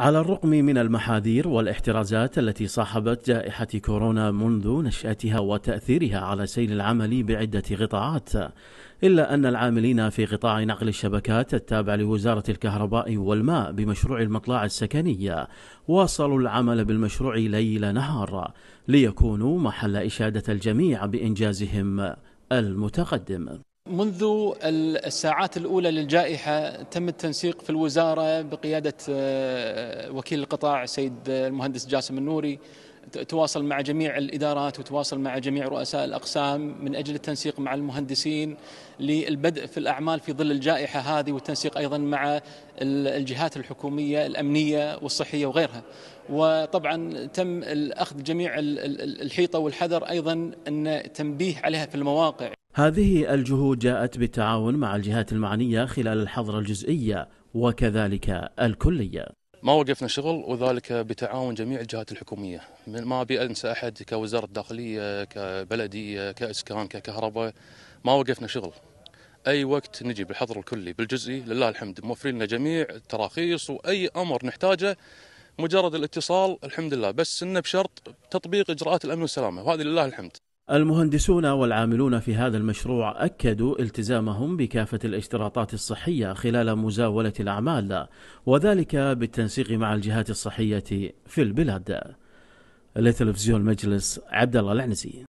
على الرغم من المحاذير والاحترازات التي صاحبت جائحة كورونا منذ نشأتها وتأثيرها على سير العمل بعدة قطاعات، إلا أن العاملين في قطاع نقل الشبكات التابع لوزارة الكهرباء والماء بمشروع المطلع السكنية واصلوا العمل بالمشروع ليل نهار ليكونوا محل إشادة الجميع بإنجازهم المتقدم. منذ الساعات الأولى للجائحة تم التنسيق في الوزارة بقيادة آه، وكيل القطاع سيد آه، المهندس جاسم النوري تواصل مع جميع الادارات وتواصل مع جميع رؤساء الاقسام من اجل التنسيق مع المهندسين للبدء في الاعمال في ظل الجائحه هذه والتنسيق ايضا مع الجهات الحكوميه الامنيه والصحيه وغيرها. وطبعا تم اخذ جميع الحيطه والحذر ايضا ان تنبيه عليها في المواقع. هذه الجهود جاءت بالتعاون مع الجهات المعنيه خلال الحظر الجزئيه وكذلك الكليه. ما وقفنا شغل وذلك بتعاون جميع الجهات الحكوميه، ما ابي انسى احد كوزاره الداخليه، كبلديه، كاسكان، ككهرباء، ما وقفنا شغل. اي وقت نجي بالحظر الكلي بالجزئي لله الحمد موفرين لنا جميع التراخيص واي امر نحتاجه مجرد الاتصال الحمد لله بس انه بشرط تطبيق اجراءات الامن والسلامه وهذه لله الحمد. المهندسون والعاملون في هذا المشروع أكدوا التزامهم بكافة الاشتراطات الصحية خلال مزاولة الأعمال وذلك بالتنسيق مع الجهات الصحية في البلاد لتلفزيون مجلس عبد الله العنزي